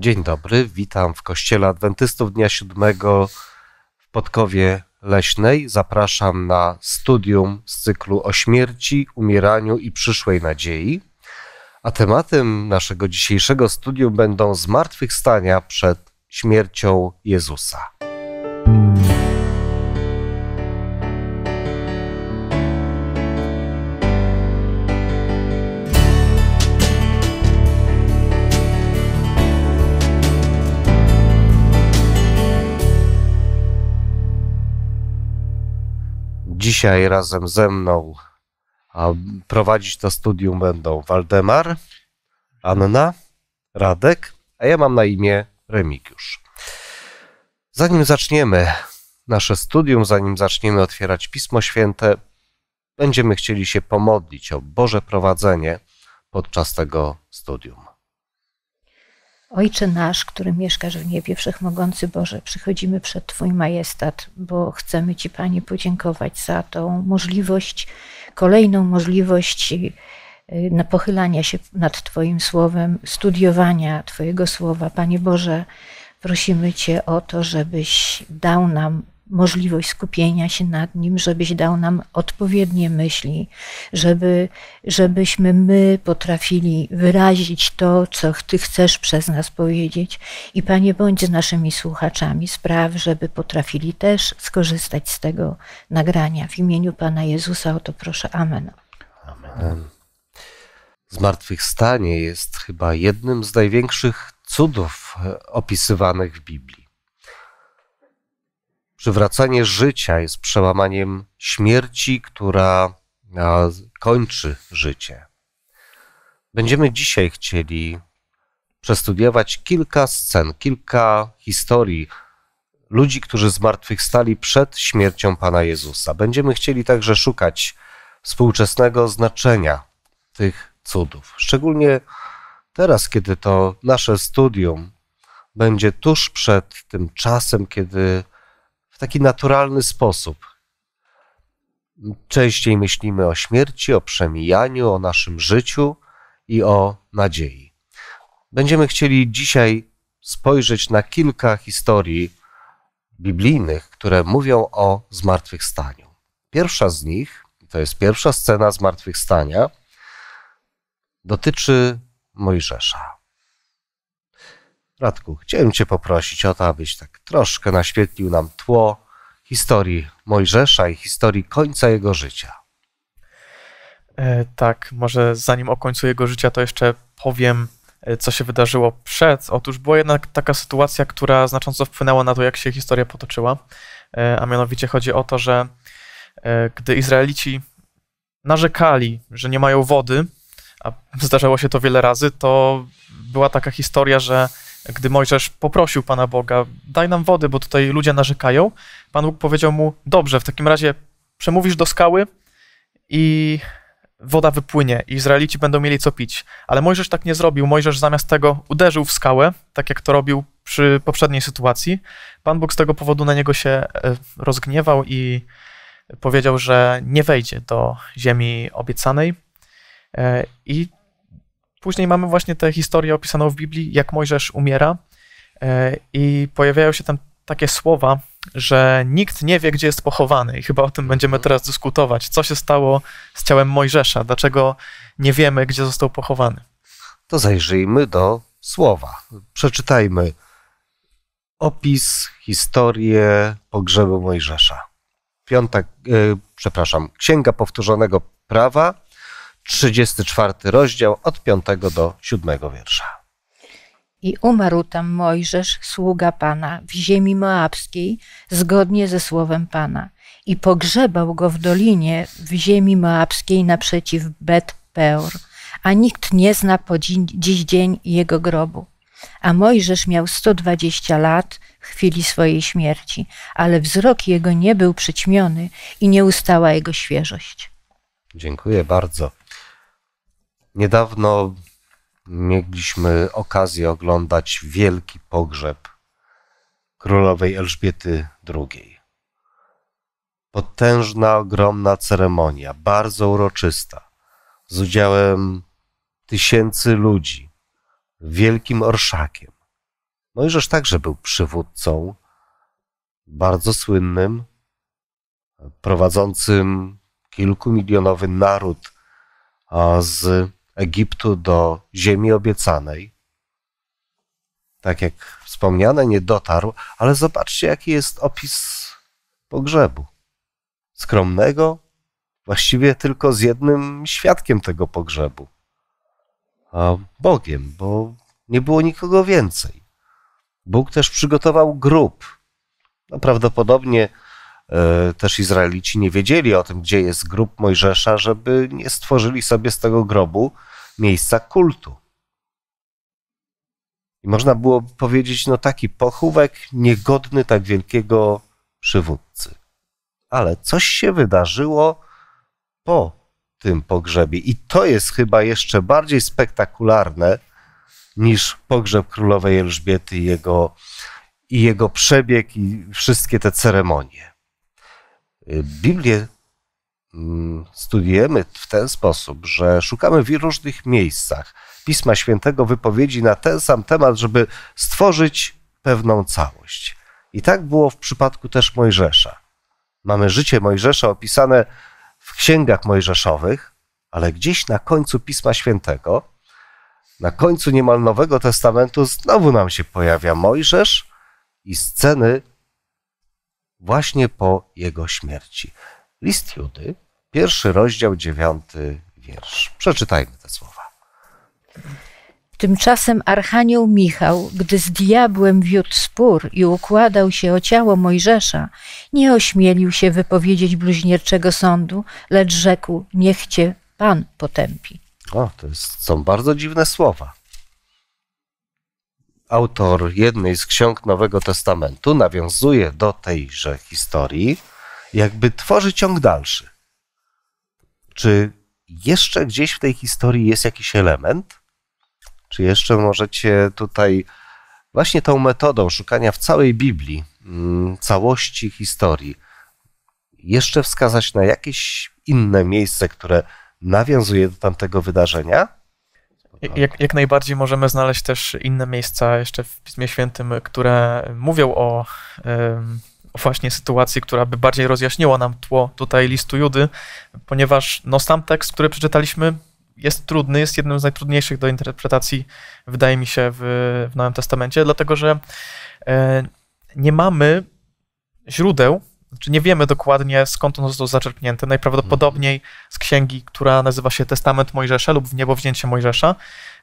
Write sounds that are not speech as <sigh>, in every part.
Dzień dobry, witam w Kościele Adwentystów Dnia Siódmego w Podkowie Leśnej. Zapraszam na studium z cyklu o śmierci, umieraniu i przyszłej nadziei. A tematem naszego dzisiejszego studium będą zmartwychwstania przed śmiercią Jezusa. Dzisiaj razem ze mną a prowadzić to studium będą Waldemar, Anna, Radek, a ja mam na imię Remigiusz. Zanim zaczniemy nasze studium, zanim zaczniemy otwierać Pismo Święte, będziemy chcieli się pomodlić o Boże prowadzenie podczas tego studium. Ojcze nasz, który mieszkasz w niebie, wszechmogący Boże, przychodzimy przed Twój majestat, bo chcemy Ci, Panie, podziękować za tą możliwość, kolejną możliwość y, na pochylania się nad Twoim słowem, studiowania Twojego słowa. Panie Boże, prosimy Cię o to, żebyś dał nam możliwość skupienia się nad nim, żebyś dał nam odpowiednie myśli, żeby, żebyśmy my potrafili wyrazić to, co Ty chcesz przez nas powiedzieć. I Panie, bądź z naszymi słuchaczami, spraw, żeby potrafili też skorzystać z tego nagrania. W imieniu Pana Jezusa o to proszę. Amen. Amen. Zmartwychwstanie jest chyba jednym z największych cudów e, opisywanych w Biblii. Przywracanie życia jest przełamaniem śmierci, która kończy życie. Będziemy dzisiaj chcieli przestudiować kilka scen, kilka historii ludzi, którzy zmartwychwstali przed śmiercią Pana Jezusa. Będziemy chcieli także szukać współczesnego znaczenia tych cudów. Szczególnie teraz, kiedy to nasze studium będzie tuż przed tym czasem, kiedy w taki naturalny sposób. Częściej myślimy o śmierci, o przemijaniu, o naszym życiu i o nadziei. Będziemy chcieli dzisiaj spojrzeć na kilka historii biblijnych, które mówią o zmartwychwstaniu. Pierwsza z nich, to jest pierwsza scena zmartwychwstania, dotyczy Mojżesza. Radku, chciałem Cię poprosić o to, abyś tak troszkę naświetlił nam tło historii Mojżesza i historii końca jego życia. E, tak, może zanim o końcu jego życia, to jeszcze powiem, e, co się wydarzyło przed. Otóż była jednak taka sytuacja, która znacząco wpłynęła na to, jak się historia potoczyła. E, a mianowicie chodzi o to, że gdy Izraelici narzekali, że nie mają wody, a zdarzało się to wiele razy, to była taka historia, że gdy Mojżesz poprosił Pana Boga, daj nam wody, bo tutaj ludzie narzekają, Pan Bóg powiedział mu, dobrze, w takim razie przemówisz do skały i woda wypłynie i Izraelici będą mieli co pić. Ale Mojżesz tak nie zrobił. Mojżesz zamiast tego uderzył w skałę, tak jak to robił przy poprzedniej sytuacji. Pan Bóg z tego powodu na niego się e, rozgniewał i powiedział, że nie wejdzie do ziemi obiecanej. E, I później mamy właśnie tę historię opisaną w Biblii, jak Mojżesz umiera e, i pojawiają się tam takie słowa, że nikt nie wie, gdzie jest pochowany i chyba o tym będziemy teraz dyskutować. Co się stało z ciałem Mojżesza? Dlaczego nie wiemy, gdzie został pochowany? To zajrzyjmy do słowa. Przeczytajmy opis, historię pogrzebu Mojżesza. Piąta, yy, przepraszam, Księga Powtórzonego Prawa, 34 rozdział od 5 do 7 wiersza. I umarł tam Mojżesz, sługa Pana, w ziemi moabskiej, zgodnie ze słowem Pana. I pogrzebał go w dolinie, w ziemi moabskiej naprzeciw Bet Peor, a nikt nie zna po dziś dzień jego grobu. A Mojżesz miał 120 lat w chwili swojej śmierci, ale wzrok jego nie był przyćmiony i nie ustała jego świeżość. Dziękuję bardzo. Niedawno mieliśmy okazję oglądać wielki pogrzeb królowej Elżbiety II. Potężna, ogromna ceremonia, bardzo uroczysta, z udziałem tysięcy ludzi, wielkim orszakiem. Mojżesz no także był przywódcą, bardzo słynnym, prowadzącym kilkumilionowy naród z Egiptu do ziemi obiecanej. Tak jak wspomniane, nie dotarł, ale zobaczcie, jaki jest opis pogrzebu. Skromnego, właściwie tylko z jednym świadkiem tego pogrzebu a Bogiem, bo nie było nikogo więcej. Bóg też przygotował grób. No prawdopodobnie E, też Izraelici nie wiedzieli o tym, gdzie jest grób Mojżesza, żeby nie stworzyli sobie z tego grobu miejsca kultu. I można było powiedzieć, no taki pochówek niegodny tak wielkiego przywódcy. Ale coś się wydarzyło po tym pogrzebie i to jest chyba jeszcze bardziej spektakularne niż pogrzeb królowej Elżbiety i jego, i jego przebieg i wszystkie te ceremonie. Biblię mm, studiujemy w ten sposób, że szukamy w różnych miejscach Pisma Świętego wypowiedzi na ten sam temat, żeby stworzyć pewną całość. I tak było w przypadku też Mojżesza. Mamy życie Mojżesza opisane w księgach mojżeszowych, ale gdzieś na końcu Pisma Świętego, na końcu niemal Nowego Testamentu, znowu nam się pojawia Mojżesz i sceny właśnie po jego śmierci. List Judy, pierwszy rozdział, dziewiąty wiersz. Przeczytajmy te słowa. Tymczasem Archanioł Michał, gdy z diabłem wiódł spór i układał się o ciało Mojżesza, nie ośmielił się wypowiedzieć bluźnierczego sądu, lecz rzekł: Niech cię Pan potępi. O, to są bardzo dziwne słowa autor jednej z ksiąg Nowego Testamentu nawiązuje do tejże historii, jakby tworzy ciąg dalszy. Czy jeszcze gdzieś w tej historii jest jakiś element? Czy jeszcze możecie tutaj właśnie tą metodą szukania w całej Biblii, mm, całości historii, jeszcze wskazać na jakieś inne miejsce, które nawiązuje do tamtego wydarzenia? Jak, jak najbardziej możemy znaleźć też inne miejsca jeszcze w Pismie Świętym, które mówią o, o właśnie sytuacji, która by bardziej rozjaśniła nam tło tutaj listu Judy, ponieważ no, sam tekst, który przeczytaliśmy, jest trudny, jest jednym z najtrudniejszych do interpretacji, wydaje mi się, w, w Nowym Testamencie, dlatego że e, nie mamy źródeł, znaczy nie wiemy dokładnie skąd on został zaczerpnięty. Najprawdopodobniej z księgi, która nazywa się Testament Mojżesza lub w Niebo Mojżesza,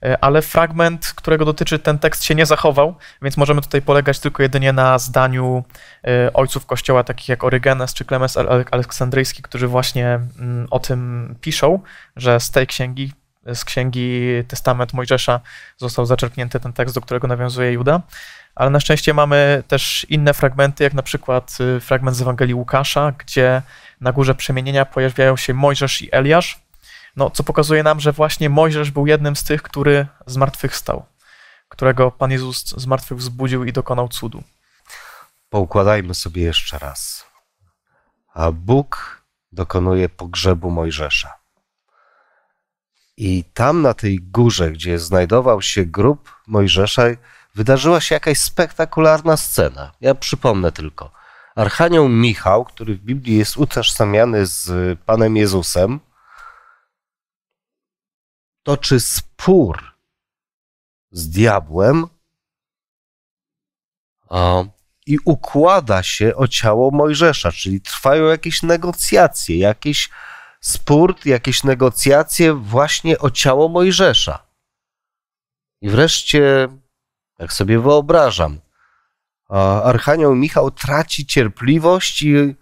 e, ale fragment, którego dotyczy ten tekst się nie zachował, więc możemy tutaj polegać tylko jedynie na zdaniu e, ojców kościoła, takich jak Orygenes czy Klemens Aleksandryjski, którzy właśnie mm, o tym piszą, że z tej księgi z księgi Testament Mojżesza został zaczerpnięty ten tekst, do którego nawiązuje Juda ale na szczęście mamy też inne fragmenty, jak na przykład y, fragment z Ewangelii Łukasza, gdzie na górze przemienienia pojawiają się Mojżesz i Eliasz, no, co pokazuje nam, że właśnie Mojżesz był jednym z tych, który zmartwychwstał, którego Pan Jezus zmartwychwzbudził i dokonał cudu. Poukładajmy sobie jeszcze raz. A Bóg dokonuje pogrzebu Mojżesza. I tam na tej górze, gdzie znajdował się grób Mojżesza, wydarzyła się jakaś spektakularna scena. Ja przypomnę tylko. Archanioł Michał, który w Biblii jest utożsamiany z Panem Jezusem, toczy spór z diabłem i układa się o ciało Mojżesza, czyli trwają jakieś negocjacje, jakiś spór, jakieś negocjacje właśnie o ciało Mojżesza. I wreszcie tak sobie wyobrażam. Archanioł Michał traci cierpliwość i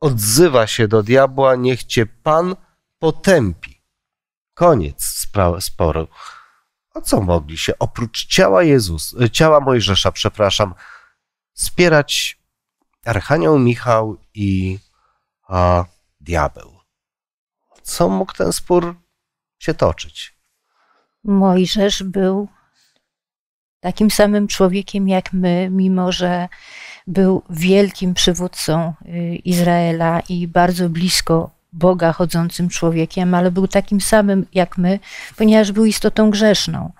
odzywa się do diabła: Niech cię Pan potępi. Koniec sporu. O co mogli się oprócz ciała Jezus, ciała Mojżesza, przepraszam, wspierać Archanioł Michał i a, diabeł? Co mógł ten spór się toczyć? Mojżesz był takim samym człowiekiem jak my, mimo że był wielkim przywódcą y, Izraela i bardzo blisko Boga chodzącym człowiekiem, ale był takim samym jak my, ponieważ był istotą grzeszną.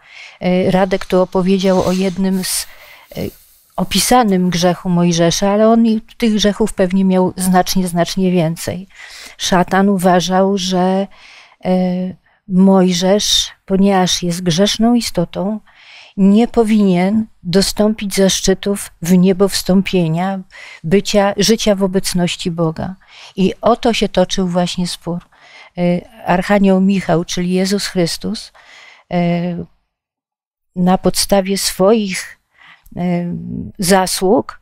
Y, Radek tu opowiedział o jednym z y, opisanym grzechu Mojżesza, ale on tych grzechów pewnie miał znacznie, znacznie więcej. Szatan uważał, że Mojżesz, ponieważ jest grzeszną istotą, nie powinien dostąpić zaszczytów w niebo wstąpienia, bycia, życia w obecności Boga. I o to się toczył właśnie spór. E, Archanioł Michał, czyli Jezus Chrystus, e, na podstawie swoich e, zasług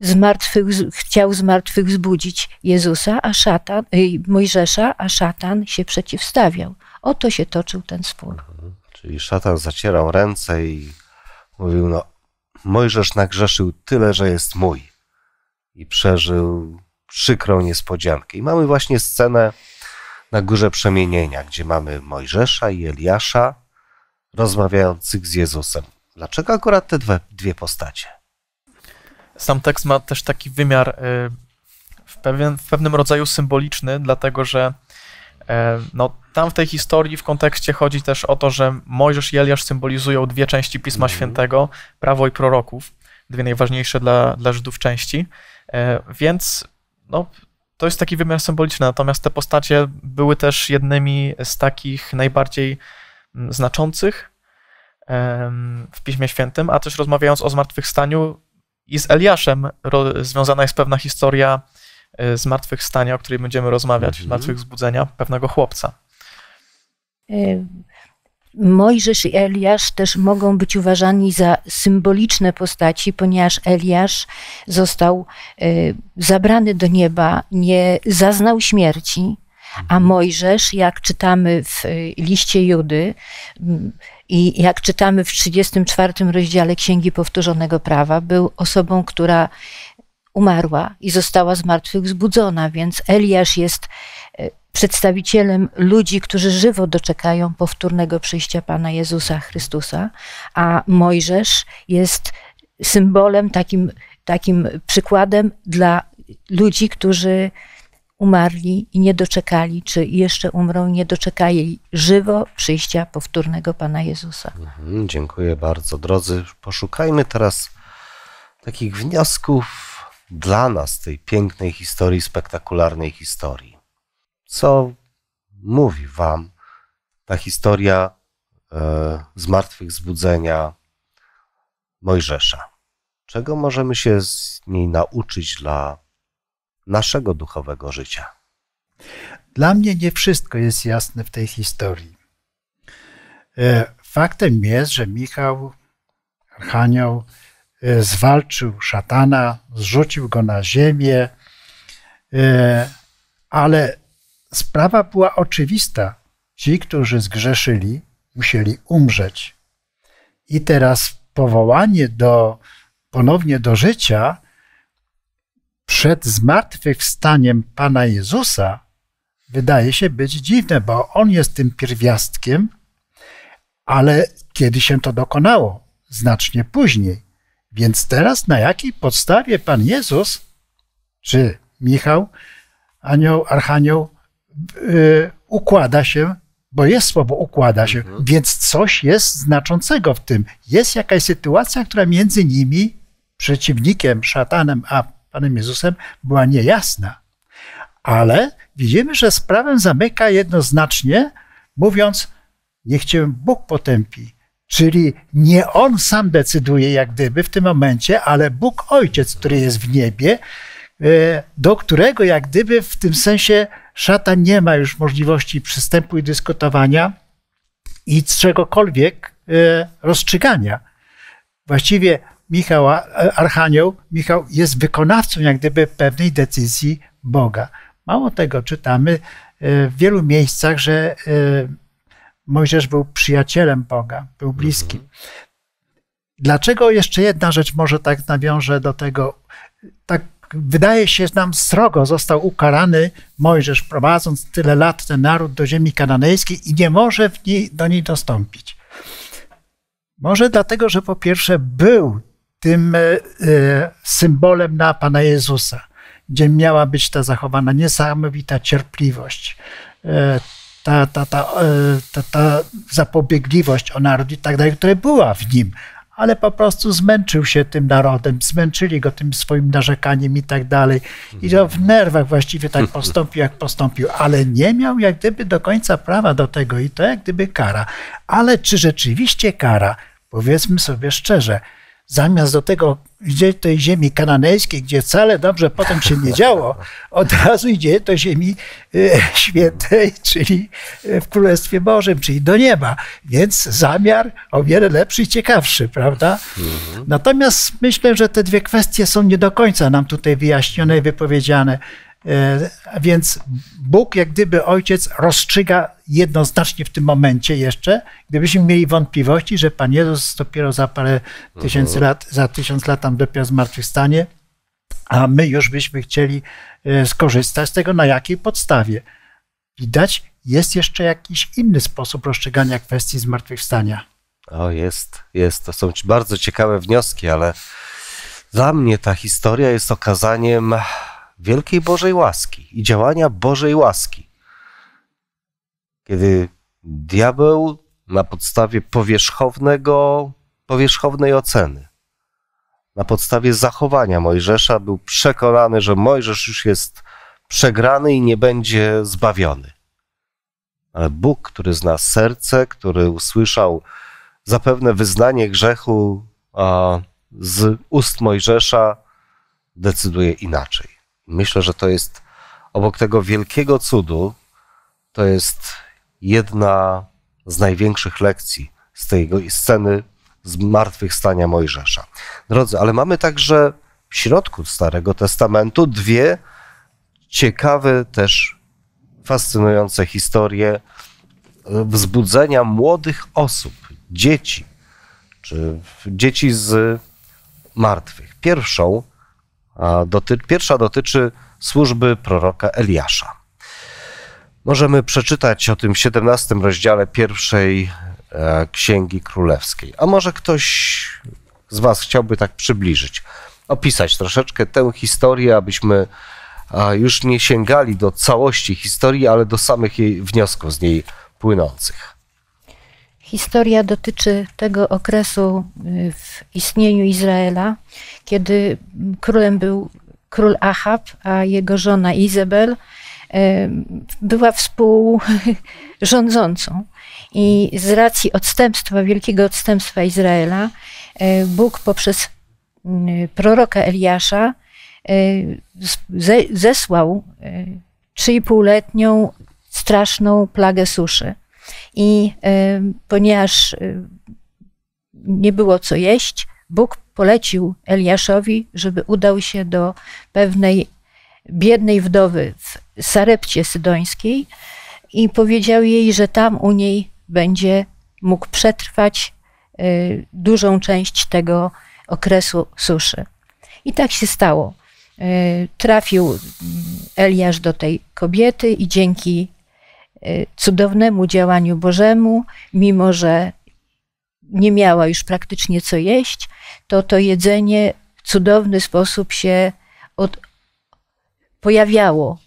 z martwych, chciał zmartwychwzbudzić Jezusa, a szatan, Mojżesza, a szatan się przeciwstawiał. O to się toczył ten spór. Mhm. Czyli szatan zacierał ręce i mówił, no Mojżesz nagrzeszył tyle, że jest mój. I przeżył przykrą niespodziankę. I mamy właśnie scenę na Górze Przemienienia, gdzie mamy Mojżesza i Eliasza rozmawiających z Jezusem. Dlaczego akurat te dwie, dwie postacie? Sam tekst ma też taki wymiar y, w, pewien, w pewnym rodzaju symboliczny, dlatego że y, no, tam w tej historii w kontekście chodzi też o to, że Mojżesz i Eliasz symbolizują dwie części Pisma mhm. Świętego, prawo i proroków, dwie najważniejsze dla, dla Żydów części, e, więc no, to jest taki wymiar symboliczny, natomiast te postacie były też jednymi z takich najbardziej mm, znaczących w Piśmie Świętym, a też rozmawiając o zmartwychwstaniu i z Eliaszem związana jest pewna historia e, zmartwychwstania, o której będziemy rozmawiać, mm zmartwychwzbudzenia pewnego chłopca. Y, Mojżesz i Eliasz też mogą być uważani za symboliczne postaci, ponieważ Eliasz został y, zabrany do nieba, nie zaznał śmierci, a mhm. Mojżesz, jak czytamy w y, liście Judy i jak czytamy w 34 rozdziale Księgi Powtórzonego Prawa, był osobą, która umarła i została z martwych więc Eliasz jest e, przedstawicielem ludzi, którzy żywo doczekają powtórnego przyjścia Pana Jezusa Chrystusa, a Mojżesz jest symbolem, takim, takim przykładem dla ludzi, którzy umarli i nie doczekali, czy jeszcze umrą i nie doczekali żywo przyjścia powtórnego Pana Jezusa. Mhm, dziękuję bardzo. Drodzy, poszukajmy teraz takich wniosków dla nas tej pięknej historii, spektakularnej historii. Co mówi Wam ta historia e, zmartwychwzbudzenia Mojżesza? Czego możemy się z niej nauczyć dla naszego duchowego życia? Dla mnie nie wszystko jest jasne w tej historii. E, faktem jest, że Michał, Archanioł, E, zwalczył szatana, zrzucił go na ziemię, e, ale sprawa była oczywista. Ci, którzy zgrzeszyli, musieli umrzeć. I teraz powołanie do, ponownie do życia przed zmartwychwstaniem Pana Jezusa wydaje się być dziwne, bo On jest tym pierwiastkiem, ale kiedy się to dokonało? Znacznie później. Więc teraz na jakiej podstawie Pan Jezus, czy Michał, anioł, archanioł, yy, układa się, bo jest słowo układa się, mhm. więc coś jest znaczącego w tym. Jest jakaś sytuacja, która między nimi, przeciwnikiem, szatanem, a Panem Jezusem była niejasna. Ale widzimy, że sprawę zamyka jednoznacznie, mówiąc, niech cię Bóg potępi. Czyli nie on sam decyduje, jak gdyby w tym momencie, ale Bóg Ojciec, który jest w niebie, e, do którego jak gdyby w tym sensie szatan nie ma już możliwości przystępu i dyskutowania i czegokolwiek e, rozstrzygania. Właściwie Michał, Archanioł, Michał jest wykonawcą jak gdyby pewnej decyzji Boga. Mało tego, czytamy e, w wielu miejscach, że Mojżesz był przyjacielem Boga, był mhm. bliskim. Dlaczego jeszcze jedna rzecz może tak nawiążę do tego, tak wydaje się nam srogo został ukarany Mojżesz, prowadząc tyle lat ten naród do ziemi kananejskiej i nie może niej, do niej dostąpić. Może dlatego, że po pierwsze był tym e, e, symbolem na Pana Jezusa, gdzie miała być ta zachowana niesamowita cierpliwość, e, ta, ta, ta, e, ta, ta zapobiegliwość o naród i tak dalej, która była w nim, ale po prostu zmęczył się tym narodem, zmęczyli go tym swoim narzekaniem i tak dalej. I to w nerwach właściwie tak <laughs> postąpił, jak postąpił, ale nie miał jak gdyby do końca prawa do tego i to jak gdyby kara. Ale czy rzeczywiście kara? Powiedzmy sobie szczerze, zamiast do tego, gdzie tej ziemi kananejskiej, gdzie wcale dobrze potem się nie działo, od razu idzie do ziemi e, świętej, czyli e, w Królestwie Bożym, czyli do nieba. Więc zamiar o wiele lepszy i ciekawszy, prawda? Mhm. Natomiast myślę, że te dwie kwestie są nie do końca nam tutaj wyjaśnione i wypowiedziane. E, więc Bóg, jak gdyby ojciec, rozstrzyga jednoznacznie w tym momencie jeszcze, gdybyśmy mieli wątpliwości, że Pan Jezus dopiero za parę mhm. tysięcy lat, za tysiąc lat tam dopiero zmartwychwstanie, a my już byśmy chcieli e, skorzystać z tego, na jakiej podstawie. Widać, jest jeszcze jakiś inny sposób rozstrzygania kwestii zmartwychwstania. O, jest, jest. To są bardzo ciekawe wnioski, ale dla mnie ta historia jest okazaniem wielkiej Bożej łaski i działania Bożej łaski kiedy diabeł na podstawie powierzchownego, powierzchownej oceny, na podstawie zachowania Mojżesza był przekonany, że Mojżesz już jest przegrany i nie będzie zbawiony. Ale Bóg, który zna serce, który usłyszał zapewne wyznanie grzechu z ust Mojżesza, decyduje inaczej. Myślę, że to jest obok tego wielkiego cudu, to jest jedna z największych lekcji z tej sceny zmartwychwstania Mojżesza. Drodzy, ale mamy także w środku Starego Testamentu dwie ciekawe, też fascynujące historie e, wzbudzenia młodych osób, dzieci, czy dzieci z martwych. Pierwszą, doty, pierwsza dotyczy służby proroka Eliasza możemy przeczytać o tym w 17 rozdziale pierwszej e, Księgi Królewskiej. A może ktoś z Was chciałby tak przybliżyć, opisać troszeczkę tę historię, abyśmy już nie sięgali do całości historii, ale do samych jej wniosków z niej płynących. Historia dotyczy tego okresu y, w istnieniu Izraela, kiedy królem był król Ahab, a jego żona Izabel była współrządzącą. I z racji odstępstwa, wielkiego odstępstwa Izraela, e, Bóg poprzez proroka Eliasza e, zesłał e, trzypółletnią straszną plagę suszy. I ponieważ nie było co jeść, Bóg polecił Eliaszowi, żeby udał się do pewnej biednej wdowy w Sarepcie Sydońskiej i powiedział jej, że tam u niej będzie mógł przetrwać y, dużą część tego okresu suszy. I tak się stało. Y, trafił mm, Eliasz do tej kobiety i dzięki y, cudownemu działaniu Bożemu, mimo że nie miała już praktycznie co jeść, to to jedzenie w cudowny sposób się od, pojawiało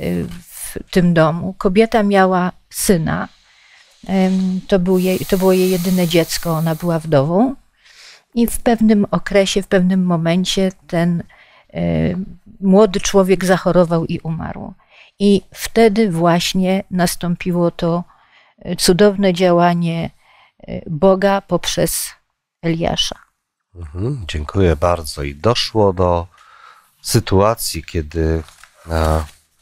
y, w tym domu. Kobieta miała syna, to, był jej, to było jej jedyne dziecko, ona była wdową. I w pewnym okresie, w pewnym momencie ten y, młody człowiek zachorował i umarł. I wtedy właśnie nastąpiło to y, cudowne działanie Boga poprzez Eliasza. Mhm, dziękuję bardzo. I doszło do sytuacji, kiedy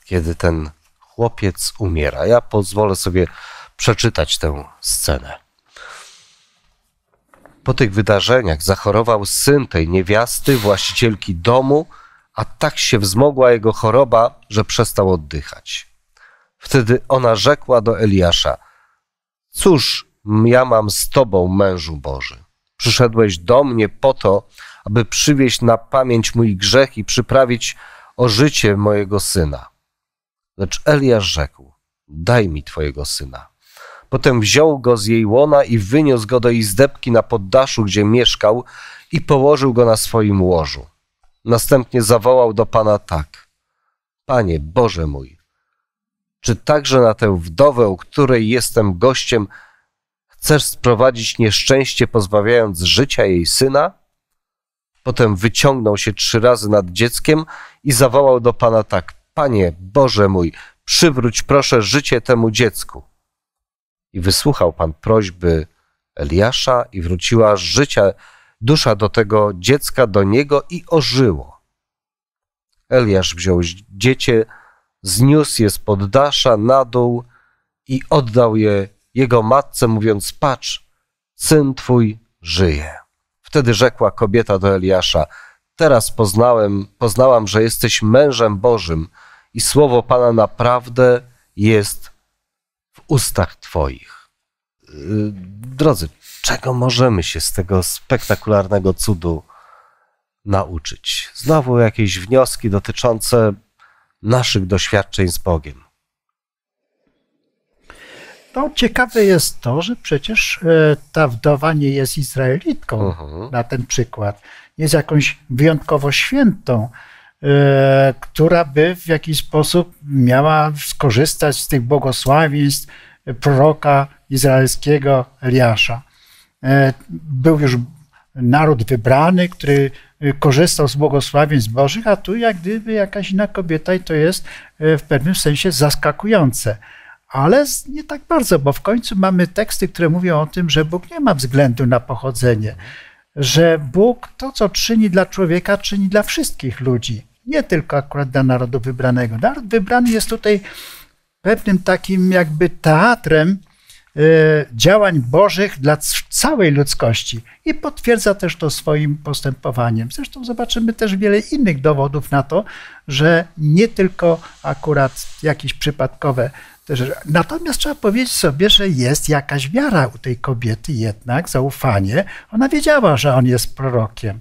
kiedy ten chłopiec umiera. Ja pozwolę sobie przeczytać tę scenę. Po tych wydarzeniach zachorował syn tej niewiasty, właścicielki domu, a tak się wzmogła jego choroba, że przestał oddychać. Wtedy ona rzekła do Eliasza: Cóż ja mam z tobą, mężu Boży? Przyszedłeś do mnie po to, aby przywieźć na pamięć mój grzech i przyprawić o życie mojego syna. Lecz Eliasz rzekł, daj mi twojego syna. Potem wziął go z jej łona i wyniósł go do izdebki na poddaszu, gdzie mieszkał i położył go na swoim łożu. Następnie zawołał do Pana tak. Panie, Boże mój, czy także na tę wdowę, u której jestem gościem, chcesz sprowadzić nieszczęście, pozbawiając życia jej syna? Potem wyciągnął się trzy razy nad dzieckiem i zawołał do Pana tak: Panie, Boże mój, przywróć proszę życie temu dziecku. I wysłuchał Pan prośby Eliasza i wróciła życia, dusza do tego dziecka, do niego i ożyło. Eliasz wziął dziecię, zniósł je z poddasza na dół i oddał je jego matce, mówiąc: Patrz, syn twój żyje. Wtedy rzekła kobieta do Eliasza: Teraz poznałem, poznałam, że jesteś mężem Bożym i słowo Pana naprawdę jest w ustach Twoich. Y, drodzy, czego możemy się z tego spektakularnego cudu nauczyć? Znowu jakieś wnioski dotyczące naszych doświadczeń z Bogiem. To ciekawe jest to, że przecież e, ta wdowa nie jest Izraelitką mhm. na ten przykład. Jest jakąś wyjątkowo świętą, e, która by w jakiś sposób miała skorzystać z tych błogosławieństw proroka izraelskiego Eliasza. E, był już naród wybrany, który korzystał z błogosławieństw Bożych, a tu jak gdyby jakaś inna kobieta i to jest w pewnym sensie zaskakujące ale nie tak bardzo, bo w końcu mamy teksty, które mówią o tym, że Bóg nie ma względu na pochodzenie, że Bóg to, co czyni dla człowieka, czyni dla wszystkich ludzi, nie tylko akurat dla narodu wybranego. Naród wybrany jest tutaj pewnym takim jakby teatrem e, działań bożych dla całej ludzkości i potwierdza też to swoim postępowaniem. Zresztą zobaczymy też wiele innych dowodów na to, że nie tylko akurat jakieś przypadkowe Natomiast trzeba powiedzieć sobie, że jest jakaś wiara u tej kobiety jednak, zaufanie. Ona wiedziała, że on jest prorokiem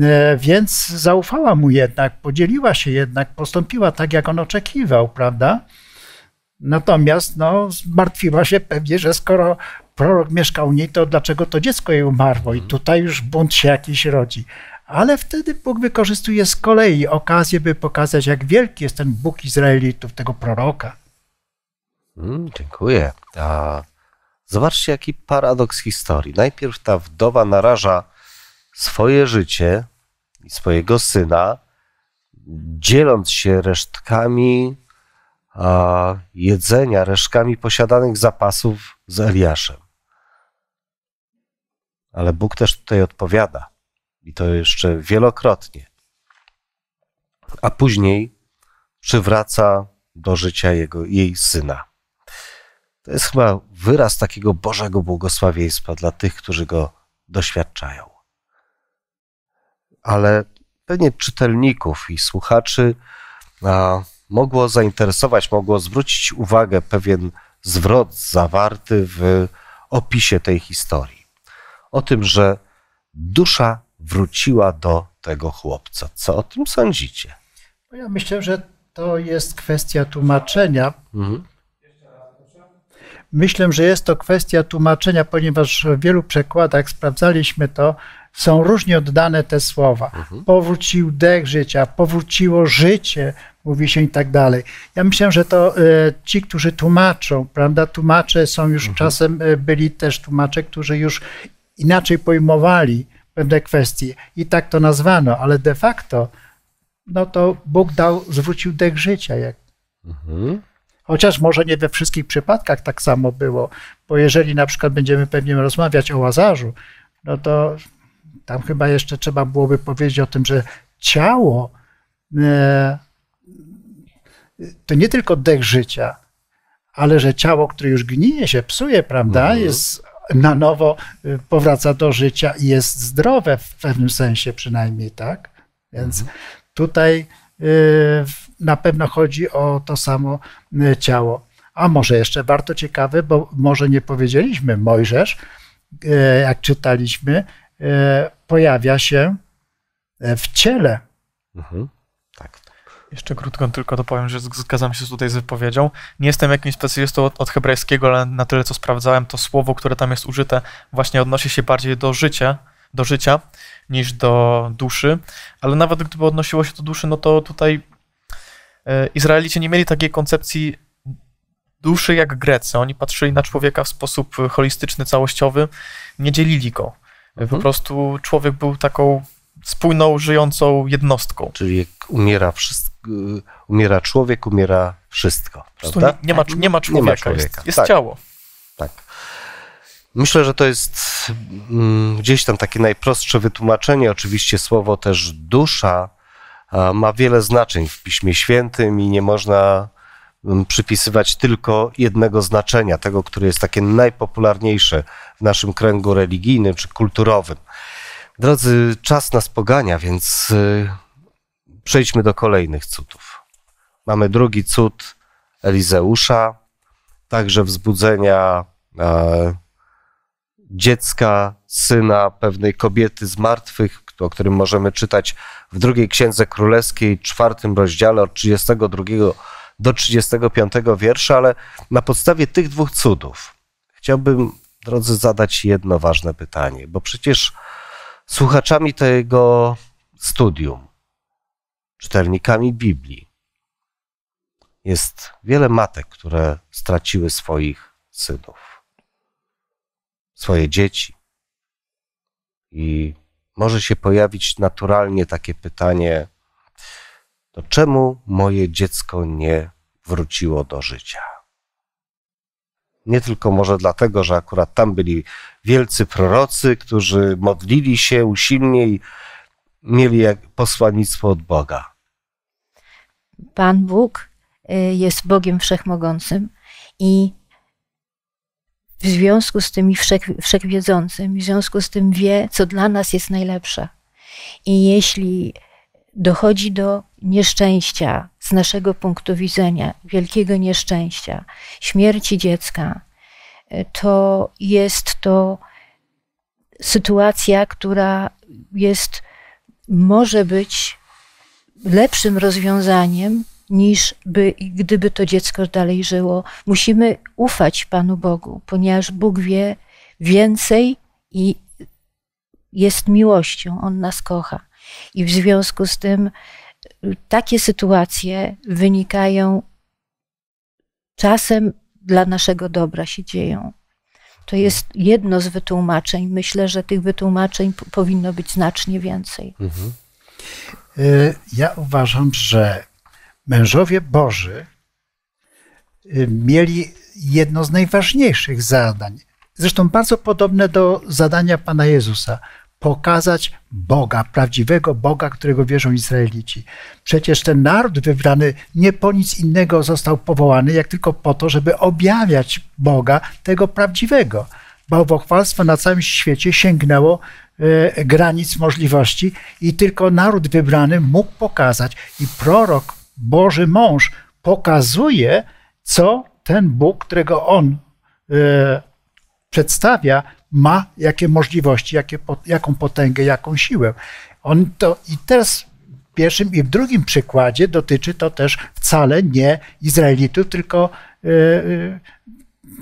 e, więc zaufała mu jednak, podzieliła się jednak, postąpiła tak, jak on oczekiwał, prawda? Natomiast no, zmartwiła się pewnie, że skoro prorok mieszkał u niej, to dlaczego to dziecko jej umarło? I mhm. tutaj już bunt się jakiś rodzi. Ale wtedy Bóg wykorzystuje z kolei okazję, by pokazać, jak wielki jest ten Bóg Izraelitów, tego proroka. Mm, dziękuję. A zobaczcie, jaki paradoks historii. Najpierw ta wdowa naraża swoje życie i swojego syna, dzieląc się resztkami a, jedzenia, resztkami posiadanych zapasów z Eliaszem. Ale Bóg też tutaj odpowiada. I to jeszcze wielokrotnie. A później przywraca do życia jego, jej syna. To jest chyba wyraz takiego Bożego błogosławieństwa dla tych, którzy go doświadczają. Ale pewnie czytelników i słuchaczy a, mogło zainteresować, mogło zwrócić uwagę pewien zwrot zawarty w opisie tej historii. O tym, że dusza wróciła do tego chłopca. Co o tym sądzicie? No ja myślę, że to jest kwestia tłumaczenia. Mhm. Myślę, że jest to kwestia tłumaczenia, ponieważ w wielu przekładach sprawdzaliśmy to, są różnie oddane te słowa. Mhm. Powrócił dech życia, powróciło życie, mówi się i tak dalej. Ja myślę, że to e, ci, którzy tłumaczą, prawda, tłumacze są już mhm. czasem, e, byli też tłumacze, którzy już inaczej pojmowali pewne kwestie i tak to nazwano, ale de facto, no to Bóg dał, zwrócił dech życia. Jak... Mhm. Chociaż może nie we wszystkich przypadkach tak samo było, bo jeżeli na przykład będziemy pewnie rozmawiać o Łazarzu, no to tam chyba jeszcze trzeba byłoby powiedzieć o tym, że ciało e, to nie tylko dech życia, ale że ciało, które już gnije się, psuje, prawda, mhm. jest na nowo y, powraca do życia i jest zdrowe w pewnym sensie przynajmniej, tak? Więc mhm. tutaj y, na pewno chodzi o to samo e, ciało. A może jeszcze warto ciekawe, bo może nie powiedzieliśmy, Mojżesz, e, jak czytaliśmy, e, pojawia się w ciele. Mhm. Tak. Jeszcze krótko tylko to powiem, że zgadzam się tutaj z wypowiedzią. Nie jestem jakimś specjalistą od, od, hebrajskiego, ale na tyle co sprawdzałem, to słowo, które tam jest użyte, właśnie odnosi się bardziej do życia, do życia niż do duszy. Ale nawet gdyby odnosiło się do duszy, no to tutaj E, Izraelici nie mieli takiej koncepcji duszy jak Grecy. Oni patrzyli na człowieka w sposób holistyczny, całościowy, nie dzielili go. Mhm. Po prostu człowiek był taką spójną, żyjącą jednostką. Czyli jak umiera, wszystko, umiera człowiek, umiera wszystko. Prawda? Nie, tak. nie, ma, nie ma człowieka, nie ma człowieka. jest, jest tak. ciało. Tak. Myślę, że to jest mm, gdzieś tam takie najprostsze wytłumaczenie. Oczywiście słowo też dusza ma wiele znaczeń w Piśmie Świętym i nie można mm, przypisywać tylko jednego znaczenia, tego, które jest takie najpopularniejsze w naszym kręgu religijnym czy kulturowym. Drodzy, czas nas pogania, więc y, przejdźmy do kolejnych cudów. Mamy drugi cud Elizeusza, także wzbudzenia dziecka, syna pewnej kobiety z martwych, o którym możemy czytać w drugiej Księdze Królewskiej, czwartym rozdziale od 32 do 35 wiersza, ale na podstawie tych dwóch cudów chciałbym, drodzy, zadać jedno ważne pytanie, bo przecież słuchaczami tego studium, czytelnikami Biblii, jest wiele matek, które straciły swoich synów swoje dzieci. I może się pojawić naturalnie takie pytanie: to czemu moje dziecko nie wróciło do życia? Nie tylko może dlatego, że akurat tam byli wielcy prorocy, którzy modlili się usilnie i mieli posłannictwo od Boga. Pan Bóg y, jest Bogiem Wszechmogącym i w związku z tym wszech, wszechwiedzącym, w związku z tym wie, co dla nas jest najlepsze. I jeśli dochodzi do nieszczęścia z naszego punktu widzenia, wielkiego nieszczęścia, śmierci dziecka, to jest to sytuacja, która jest, może być lepszym rozwiązaniem niż by, gdyby to dziecko dalej żyło. Musimy ufać Panu Bogu, ponieważ Bóg wie więcej i jest miłością, On nas kocha. I w związku z tym y, takie sytuacje wynikają czasem dla naszego dobra się dzieją. To jest jedno z wytłumaczeń. Myślę, że tych wytłumaczeń powinno być znacznie więcej. Mhm. Y, ja uważam, że mężowie Boży y, mieli jedno z najważniejszych zadań, zresztą bardzo podobne do zadania Pana Jezusa pokazać Boga, prawdziwego Boga, którego wierzą Izraelici. Przecież ten naród wybrany nie po nic innego został powołany, jak tylko po to, żeby objawiać Boga, tego prawdziwego. Bałwochwalstwo na całym świecie sięgnęło e, granic możliwości i tylko naród wybrany mógł pokazać. I prorok Boży mąż pokazuje, co ten Bóg, którego on e, przedstawia, ma, jakie możliwości, jakie, jaką potęgę, jaką siłę. On to i teraz w pierwszym i w drugim przykładzie dotyczy to też wcale nie Izraelitów, tylko e, e,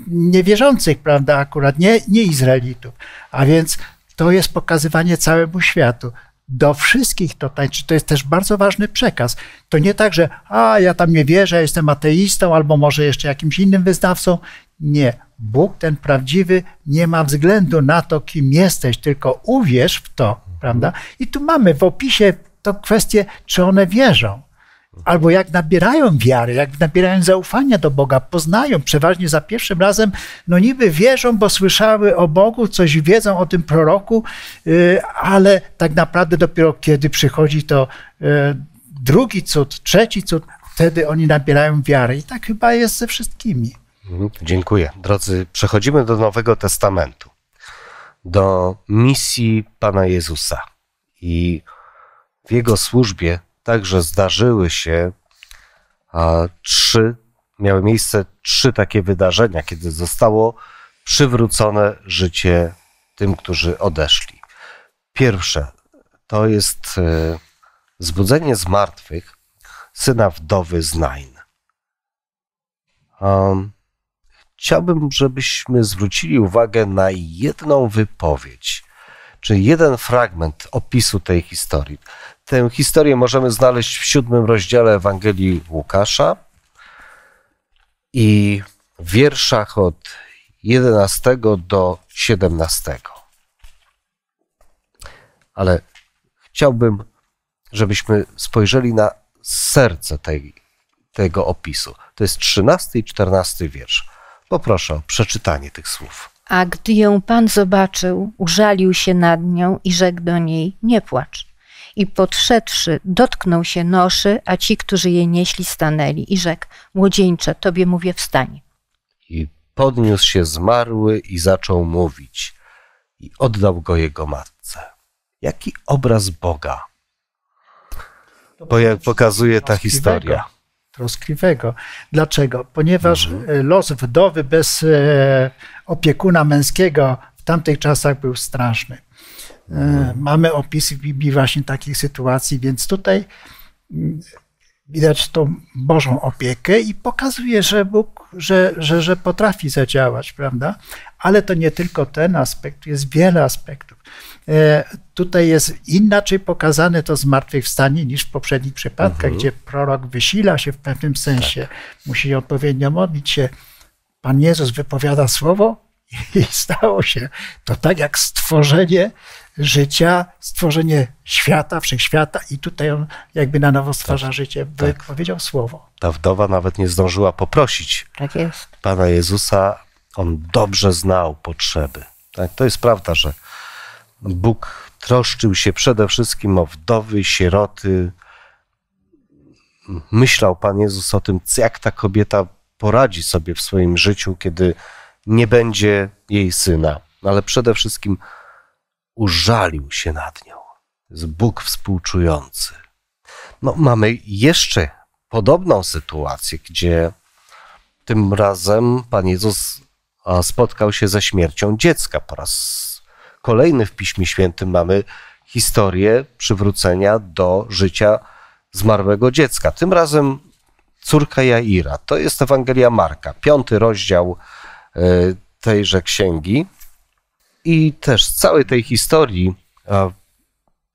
niewierzących, prawda, akurat, nie, nie Izraelitów. A więc to jest pokazywanie całemu światu, do wszystkich to tańczy. To jest też bardzo ważny przekaz. To nie tak, że a ja tam nie wierzę, jestem ateistą albo może jeszcze jakimś innym wyznawcą. Nie. Bóg ten prawdziwy nie ma względu na to, kim jesteś, tylko uwierz w to, mhm. prawda? I tu mamy w opisie to kwestię, czy one wierzą albo jak nabierają wiary, jak nabierają zaufania do Boga, poznają przeważnie za pierwszym razem, no niby wierzą, bo słyszały o Bogu, coś wiedzą o tym proroku, y, ale tak naprawdę dopiero kiedy przychodzi to y, drugi cud, trzeci cud, wtedy oni nabierają wiary. I tak chyba jest ze wszystkimi. Mhm. Dziękuję. Drodzy, przechodzimy do Nowego Testamentu, do misji Pana Jezusa. I w jego służbie Także zdarzyły się a, trzy, miały miejsce trzy takie wydarzenia, kiedy zostało przywrócone życie tym, którzy odeszli. Pierwsze to jest e, zbudzenie z martwych syna wdowy z Nain. Um, chciałbym, żebyśmy zwrócili uwagę na jedną wypowiedź, czyli jeden fragment opisu tej historii. Tę historię możemy znaleźć w siódmym rozdziale Ewangelii Łukasza i w wierszach od 11 do 17. Ale chciałbym, żebyśmy spojrzeli na serce tej, tego opisu. To jest 13 i 14 wiersz. Poproszę o przeczytanie tych słów. A gdy ją Pan zobaczył, użalił się nad nią i rzekł do niej: Nie płacz i podszedłszy dotknął się noszy, a ci, którzy je nieśli, stanęli i rzekł, młodzieńcze, tobie mówię wstań. I podniósł się zmarły i zaczął mówić i oddał go jego matce. Jaki obraz Boga bo jak pokazuje ta historia. Troskliwego. Dlaczego? Ponieważ mhm. E, los wdowy bez e, opiekuna męskiego w tamtych czasach był straszny. E, mamy opisy w Biblii właśnie takich sytuacji, więc tutaj mm, widać tą Bożą opiekę i pokazuje, że Bóg, że, że, że potrafi zadziałać, prawda? Ale to nie tylko ten aspekt, jest wiele aspektów. E, tutaj jest inaczej pokazane to zmartwychwstanie niż w poprzednich przypadkach, mhm. gdzie prorok wysila się w pewnym sensie, tak. musi odpowiednio modlić się. Pan Jezus wypowiada słowo i <laughs> stało się. To tak jak stworzenie życia, stworzenie świata, wszechświata i tutaj on jakby na nowo stwarza tak, życie, by tak. słowo. Ta wdowa nawet nie zdążyła poprosić tak jest. Pana Jezusa, on dobrze znał potrzeby. Tak, to jest prawda, że Bóg troszczył się przede wszystkim o wdowy, sieroty. Myślał Pan Jezus o tym, jak ta kobieta poradzi sobie w swoim życiu, kiedy nie będzie jej syna, ale przede wszystkim użalił się nad nią. Z Bóg współczujący. No, mamy jeszcze podobną sytuację, gdzie tym razem Pan Jezus spotkał się ze śmiercią dziecka. Po raz kolejny w Piśmie Świętym mamy historię przywrócenia do życia zmarłego dziecka. Tym razem córka Jaira. To jest Ewangelia Marka, piąty rozdział e, tejże księgi. I też z całej tej historii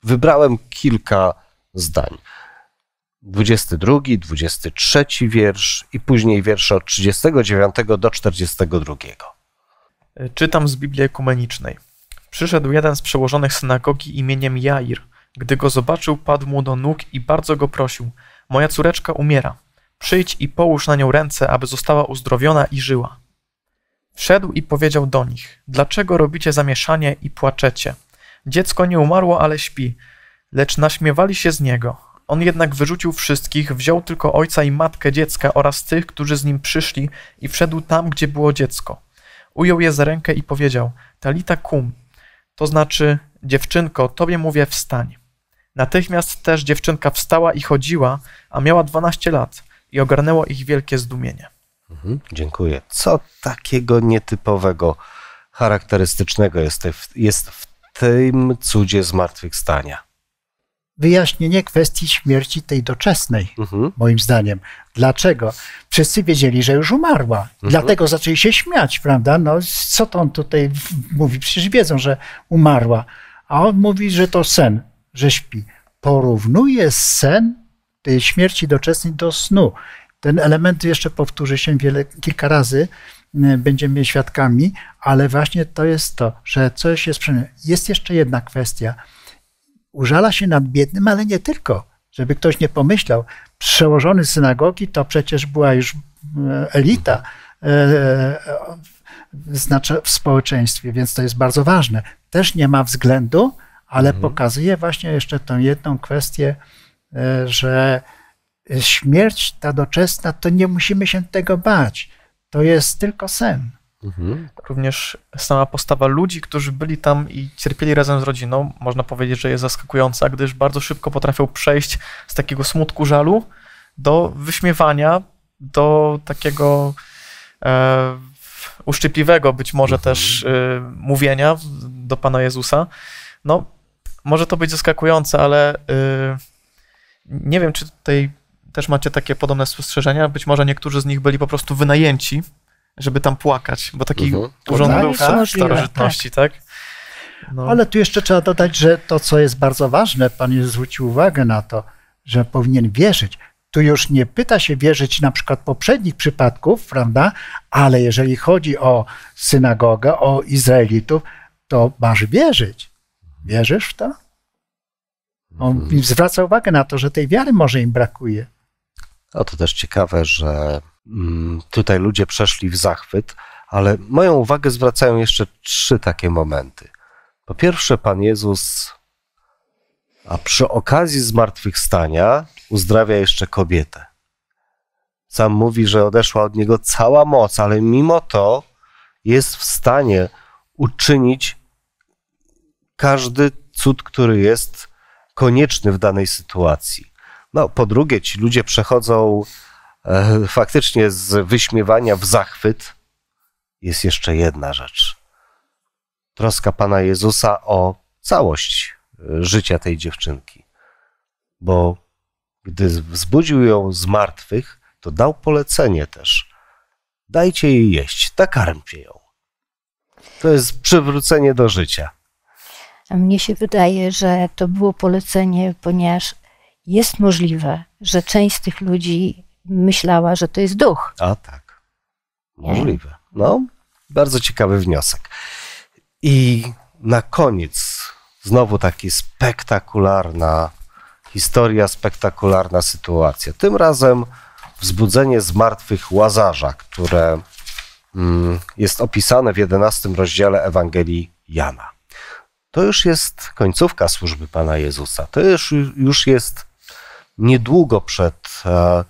wybrałem kilka zdań. 22, 23 wiersz i później wiersze od 39 do 42. Czytam z Biblii Ekumenicznej. Przyszedł jeden z przełożonych synagogi imieniem Jair. Gdy go zobaczył, padł mu do nóg i bardzo go prosił: Moja córeczka umiera. Przyjdź i połóż na nią ręce, aby została uzdrowiona i żyła. Wszedł i powiedział do nich: Dlaczego robicie zamieszanie i płaczecie? Dziecko nie umarło, ale śpi. Lecz naśmiewali się z niego. On jednak wyrzucił wszystkich, wziął tylko ojca i matkę dziecka oraz tych, którzy z nim przyszli, i wszedł tam, gdzie było dziecko. Ujął je za rękę i powiedział: Talita kum, to znaczy, dziewczynko, tobie mówię, wstań. Natychmiast też dziewczynka wstała i chodziła, a miała dwanaście lat, i ogarnęło ich wielkie zdumienie. Mhm, dziękuję. Co takiego nietypowego, charakterystycznego jest, te, jest w tym cudzie zmartwychwstania? Wyjaśnienie kwestii śmierci tej doczesnej, mhm. moim zdaniem. Dlaczego? Wszyscy wiedzieli, że już umarła. Mhm. Dlatego zaczęli się śmiać, prawda? No, co to on tutaj mówi? Przecież wiedzą, że umarła. A on mówi, że to sen, że śpi. Porównuje sen tej śmierci doczesnej do snu. Ten element jeszcze powtórzy się wiele, kilka razy, y, będziemy świadkami, ale właśnie to jest to, że coś jest przemienione. Jest jeszcze jedna kwestia. Użala się nad biednym, ale nie tylko. Żeby ktoś nie pomyślał, przełożony synagogi to przecież była już y, elita y, znaczy, w społeczeństwie, więc to jest bardzo ważne. Też nie ma względu, ale mhm. pokazuje właśnie jeszcze tą jedną kwestię, że śmierć ta doczesna, to nie musimy się tego bać. To jest tylko sen. Mhm. Również sama postawa ludzi, którzy byli tam i cierpieli razem z rodziną, można powiedzieć, że jest zaskakująca, gdyż bardzo szybko potrafią przejść z takiego smutku, żalu do wyśmiewania, do takiego e, uszczypliwego być może mhm. też e, mówienia do Pana Jezusa. No, może to być zaskakujące, ale e, nie wiem, czy tutaj też macie takie podobne spostrzeżenia? Być może niektórzy z nich byli po prostu wynajęci, żeby tam płakać, bo taki mhm. urząd tak, był w starożytności, tak? tak? No. Ale tu jeszcze trzeba dodać, że to, co jest bardzo ważne, pan już zwrócił uwagę na to, że powinien wierzyć. Tu już nie pyta się wierzyć na przykład poprzednich przypadków, prawda? Ale jeżeli chodzi o synagogę, o Izraelitów, to masz wierzyć. Wierzysz w to? On mhm. zwraca uwagę na to, że tej wiary może im brakuje. A to też ciekawe, że mm, tutaj ludzie przeszli w zachwyt, ale moją uwagę zwracają jeszcze trzy takie momenty. Po pierwsze, Pan Jezus, a przy okazji zmartwychwstania uzdrawia jeszcze kobietę. Sam mówi, że odeszła od niego cała moc, ale mimo to jest w stanie uczynić każdy cud, który jest konieczny w danej sytuacji. No, po drugie, ci ludzie przechodzą e, faktycznie z wyśmiewania w zachwyt. Jest jeszcze jedna rzecz. Troska Pana Jezusa o całość e, życia tej dziewczynki. Bo gdy wzbudził ją z martwych, to dał polecenie też. Dajcie jej jeść, nakarmcie ją. To jest przywrócenie do życia. Mnie się wydaje, że to było polecenie, ponieważ jest możliwe, że część z tych ludzi myślała, że to jest duch. A tak. Możliwe. No, bardzo ciekawy wniosek. I na koniec znowu taki spektakularna historia, spektakularna sytuacja. Tym razem wzbudzenie z martwych łazarza, które mm, jest opisane w 11 rozdziale Ewangelii Jana. To już jest końcówka służby Pana Jezusa. To już, już jest niedługo przed e,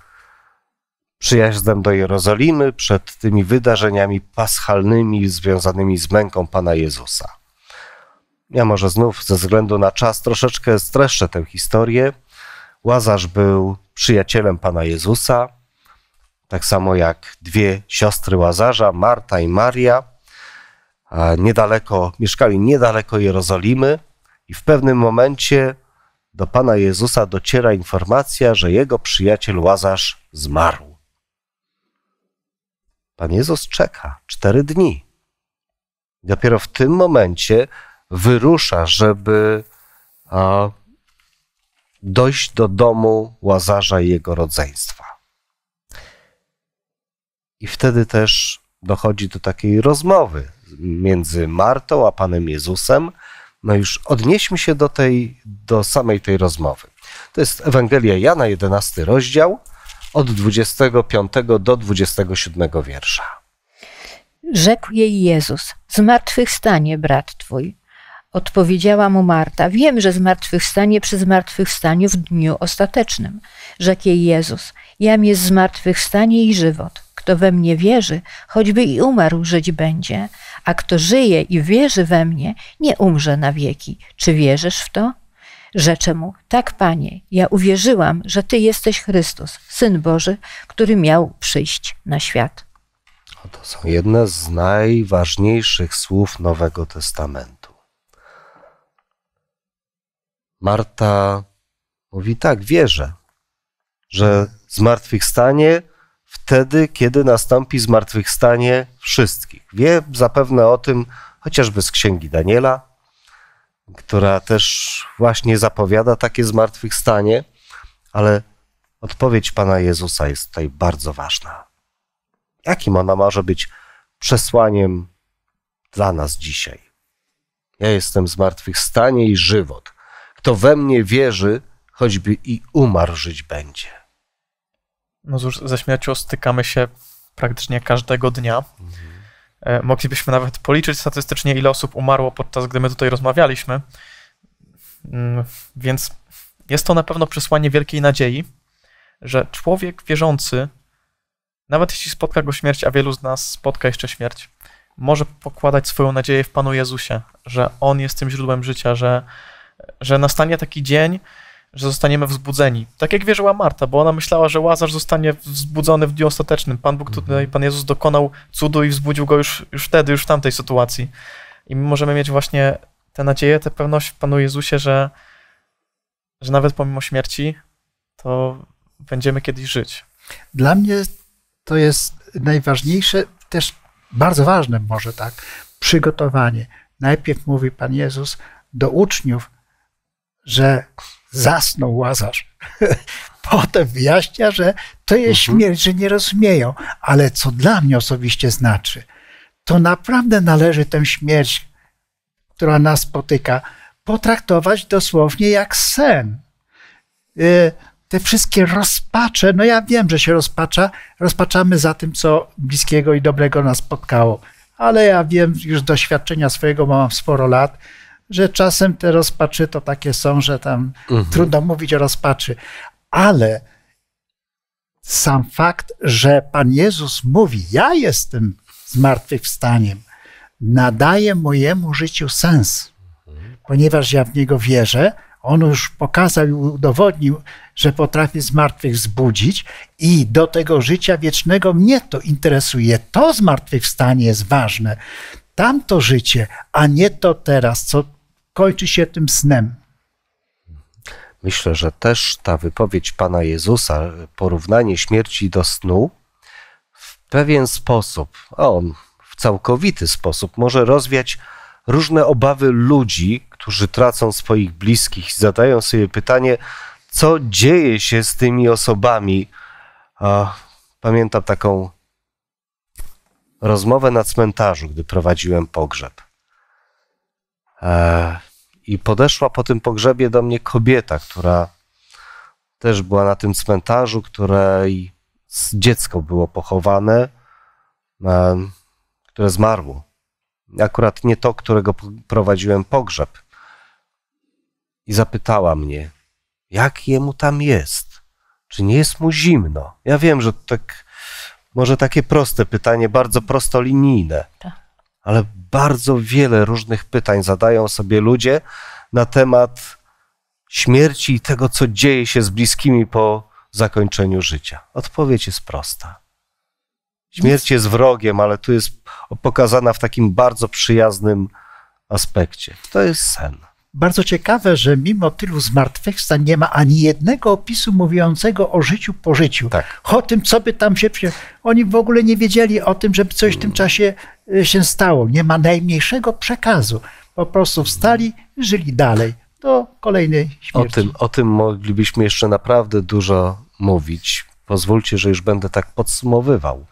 przyjazdem do Jerozolimy, przed tymi wydarzeniami paschalnymi związanymi z męką Pana Jezusa. Ja może znów ze względu na czas troszeczkę streszczę tę historię. Łazarz był przyjacielem Pana Jezusa, tak samo jak dwie siostry Łazarza, Marta i Maria, niedaleko, mieszkali niedaleko Jerozolimy i w pewnym momencie do Pana Jezusa dociera informacja, że jego przyjaciel Łazarz zmarł. Pan Jezus czeka cztery dni. Dopiero w tym momencie wyrusza, żeby a, dojść do domu Łazarza i jego rodzeństwa. I wtedy też dochodzi do takiej rozmowy między Martą a Panem Jezusem, no już odnieśmy się do tej, do samej tej rozmowy. To jest Ewangelia Jana, 11 rozdział, od 25 do 27 wiersza. Rzekł jej Jezus, zmartwychwstanie, brat twój. Odpowiedziała mu Marta, wiem, że zmartwychwstanie przy zmartwychwstaniu w dniu ostatecznym. Rzekł jej Jezus, jam jest zmartwychwstanie i żywot. Kto we mnie wierzy, choćby i umarł, żyć będzie a kto żyje i wierzy we mnie, nie umrze na wieki. Czy wierzysz w to? Rzeczę mu, tak panie, ja uwierzyłam, że ty jesteś Chrystus, Syn Boży, który miał przyjść na świat. To są jedne z najważniejszych słów Nowego Testamentu. Marta mówi tak, wierzę, że zmartwychwstanie wtedy, kiedy nastąpi zmartwychwstanie wszystkich. Wie zapewne o tym chociażby z księgi Daniela, która też właśnie zapowiada takie zmartwychwstanie, ale odpowiedź Pana Jezusa jest tutaj bardzo ważna. Jakim ona może być przesłaniem dla nas dzisiaj? Ja jestem zmartwychwstanie i żywot. Kto we mnie wierzy, choćby i umarł, żyć będzie no cóż, ze śmiercią stykamy się praktycznie każdego dnia. Mhm. Moglibyśmy nawet policzyć statystycznie, ile osób umarło podczas gdy my tutaj rozmawialiśmy. Mm, więc jest to na pewno przesłanie wielkiej nadziei, że człowiek wierzący, nawet jeśli spotka go śmierć, a wielu z nas spotka jeszcze śmierć, może pokładać swoją nadzieję w Panu Jezusie, że On jest tym źródłem życia, że, że nastanie taki dzień, że zostaniemy wzbudzeni. Tak jak wierzyła Marta, bo ona myślała, że Łazarz zostanie wzbudzony w dniu ostatecznym. Pan Bóg tutaj, mhm. Pan Jezus dokonał cudu i wzbudził go już, już wtedy, już w tamtej sytuacji. I my możemy mieć właśnie tę nadzieję, tę pewność w Panu Jezusie, że, że nawet pomimo śmierci, to będziemy kiedyś żyć. Dla mnie to jest najważniejsze, też bardzo ważne może tak, przygotowanie. Najpierw mówi Pan Jezus do uczniów, że Zasnął Łazarz. <laughs> Potem wyjaśnia, że to jest mhm. śmierć, że nie rozumieją. Ale co dla mnie osobiście znaczy, to naprawdę należy tę śmierć, która nas spotyka, potraktować dosłownie jak sen. Y, te wszystkie rozpacze, no ja wiem, że się rozpacza, rozpaczamy za tym, co bliskiego i dobrego nas spotkało, ale ja wiem już z doświadczenia swojego, mam sporo lat, że czasem te rozpaczy to takie są, że tam mhm. trudno mówić o rozpaczy, ale sam fakt, że Pan Jezus mówi: Ja jestem zmartwychwstaniem, nadaje mojemu życiu sens, ponieważ ja w niego wierzę. On już pokazał i udowodnił, że potrafi zmartwychwzbudzić, i do tego życia wiecznego mnie to interesuje. To zmartwychwstanie jest ważne tamto życie, a nie to teraz, co kończy się tym snem. Myślę, że też ta wypowiedź Pana Jezusa, porównanie śmierci do snu, w pewien sposób, a on w całkowity sposób, może rozwiać różne obawy ludzi, którzy tracą swoich bliskich i zadają sobie pytanie, co dzieje się z tymi osobami. Pamiętam taką rozmowę na cmentarzu, gdy prowadziłem pogrzeb. E, I podeszła po tym pogrzebie do mnie kobieta, która też była na tym cmentarzu, której dziecko było pochowane, e, które zmarło. Akurat nie to, którego prowadziłem pogrzeb. I zapytała mnie, jak jemu tam jest? Czy nie jest mu zimno? Ja wiem, że tak, może takie proste pytanie, bardzo prostolinijne. Tak ale bardzo wiele różnych pytań zadają sobie ludzie na temat śmierci i tego, co dzieje się z bliskimi po zakończeniu życia. Odpowiedź jest prosta. Śmierć jest wrogiem, ale tu jest pokazana w takim bardzo przyjaznym aspekcie. To jest sen. Bardzo ciekawe, że mimo tylu zmartwychwstań nie ma ani jednego opisu mówiącego o życiu po życiu. Tak. O tym, co by tam się... Oni w ogóle nie wiedzieli o tym, żeby coś w tym czasie y, się stało. Nie ma najmniejszego przekazu. Po prostu wstali, żyli dalej do kolejnej śmierci. O tym, o tym moglibyśmy jeszcze naprawdę dużo mówić. Pozwólcie, że już będę tak podsumowywał.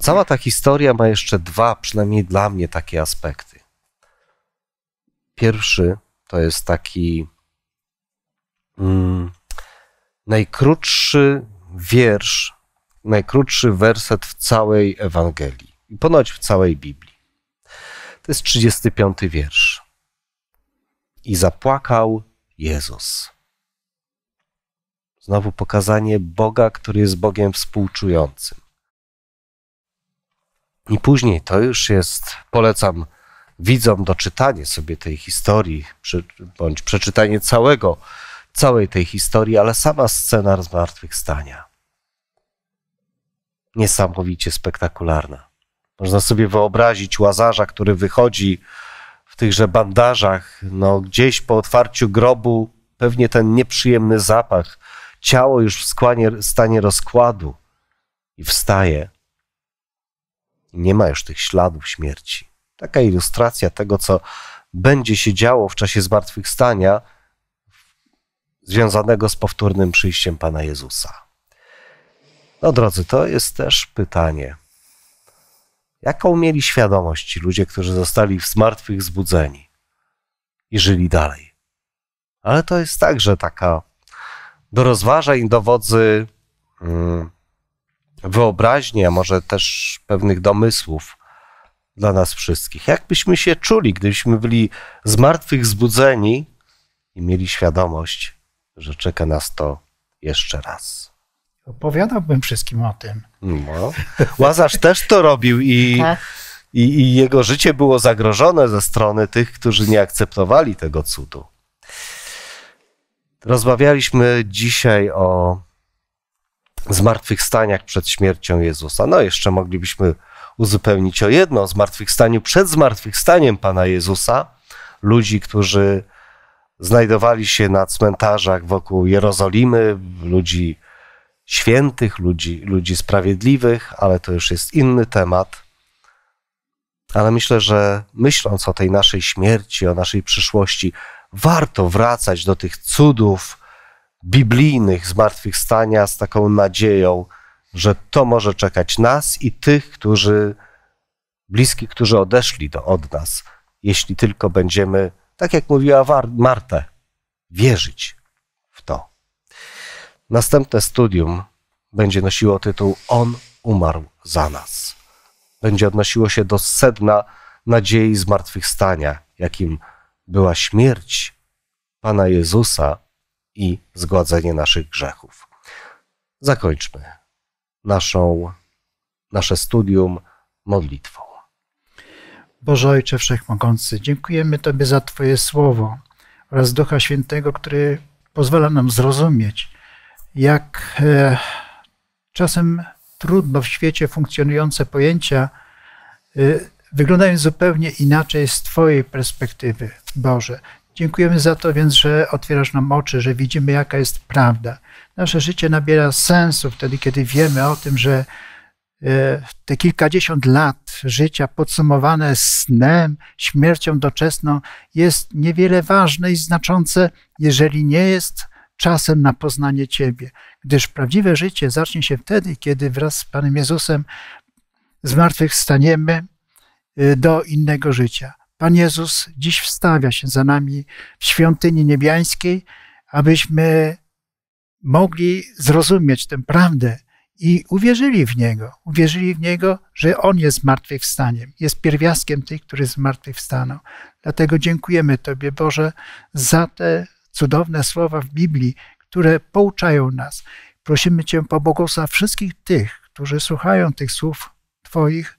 Cała ta historia ma jeszcze dwa, przynajmniej dla mnie, takie aspekty. Pierwszy to jest taki mm, najkrótszy wiersz, najkrótszy werset w całej Ewangelii i ponoć w całej Biblii. To jest 35 wiersz. I zapłakał Jezus. Znowu pokazanie Boga, który jest Bogiem współczującym. I później to już jest, polecam widzom doczytanie sobie tej historii, bądź przeczytanie całego, całej tej historii, ale sama scena zmartwychwstania. Niesamowicie spektakularna. Można sobie wyobrazić łazarza, który wychodzi w tychże bandażach, no gdzieś po otwarciu grobu, pewnie ten nieprzyjemny zapach, ciało już w skłanie, stanie rozkładu i wstaje. Nie ma już tych śladów śmierci taka ilustracja tego, co będzie się działo w czasie zmartwychwstania związanego z powtórnym przyjściem Pana Jezusa. No drodzy, to jest też pytanie. Jaką mieli świadomość ci ludzie, którzy zostali w zmartwych zbudzeni i żyli dalej? Ale to jest także taka do rozważań, dowodzy mm, wyobraźni, a może też pewnych domysłów dla nas wszystkich. Jakbyśmy się czuli, gdybyśmy byli z martwych zbudzeni i mieli świadomość, że czeka nas to jeszcze raz. Opowiadałbym wszystkim o tym. No. Łazarz też to robił i, tak. i, i jego życie było zagrożone ze strony tych, którzy nie akceptowali tego cudu. Rozmawialiśmy dzisiaj o zmartwychwstaniach przed śmiercią Jezusa. No, jeszcze moglibyśmy uzupełnić o jedno o zmartwychwstaniu przed zmartwychwstaniem Pana Jezusa, ludzi, którzy znajdowali się na cmentarzach wokół Jerozolimy, ludzi świętych, ludzi, ludzi sprawiedliwych, ale to już jest inny temat. Ale myślę, że myśląc o tej naszej śmierci, o naszej przyszłości, warto wracać do tych cudów biblijnych zmartwychwstania z taką nadzieją, że to może czekać nas i tych, którzy bliskich, którzy odeszli do, od nas, jeśli tylko będziemy, tak jak mówiła Marta, wierzyć w to. Następne studium będzie nosiło tytuł On umarł za nas. Będzie odnosiło się do sedna nadziei zmartwychwstania, jakim była śmierć Pana Jezusa i zgładzenie naszych grzechów. Zakończmy naszą, nasze studium modlitwą. Boże Ojcze Wszechmogący, dziękujemy Tobie za Twoje słowo oraz Ducha Świętego, który pozwala nam zrozumieć, jak e, czasem trudno w świecie funkcjonujące pojęcia e, wyglądają zupełnie inaczej z Twojej perspektywy, Boże. Dziękujemy za to więc, że otwierasz nam oczy, że widzimy, jaka jest prawda. Nasze życie nabiera sensu wtedy, kiedy wiemy o tym, że e, te kilkadziesiąt lat życia podsumowane snem, śmiercią doczesną jest niewiele ważne i znaczące, jeżeli nie jest czasem na poznanie Ciebie, gdyż prawdziwe życie zacznie się wtedy, kiedy wraz z Panem Jezusem zmartwychwstaniemy e, do innego życia. Pan Jezus dziś wstawia się za nami w świątyni niebiańskiej, abyśmy mogli zrozumieć tę prawdę i uwierzyli w Niego. Uwierzyli w Niego, że On jest zmartwychwstaniem, jest pierwiastkiem tych, którzy zmartwychwstaną. Dlatego dziękujemy Tobie, Boże, za te cudowne słowa w Biblii, które pouczają nas. Prosimy Cię, pobłogosław wszystkich tych, którzy słuchają tych słów Twoich,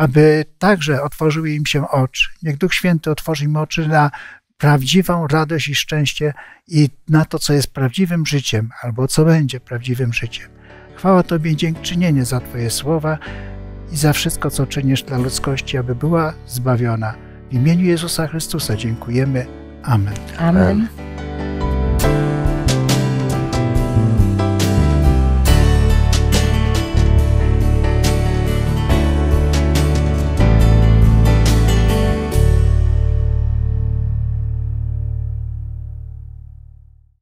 aby także otworzyły im się oczy. Niech Duch Święty otworzy im oczy na prawdziwą radość i szczęście i na to, co jest prawdziwym życiem, albo co będzie prawdziwym życiem. Chwała Tobie i dziękczynienie za Twoje słowa i za wszystko, co czynisz dla ludzkości, aby była zbawiona. W imieniu Jezusa Chrystusa dziękujemy. Amen. Amen.